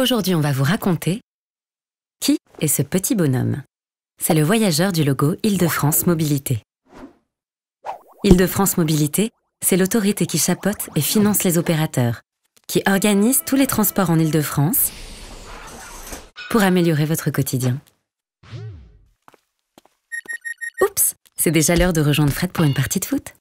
Aujourd'hui, on va vous raconter qui est ce petit bonhomme. C'est le voyageur du logo Île-de-France Mobilité. Île-de-France Mobilité, c'est l'autorité qui chapeaute et finance les opérateurs, qui organise tous les transports en Île-de-France pour améliorer votre quotidien. Oups, c'est déjà l'heure de rejoindre Fred pour une partie de foot.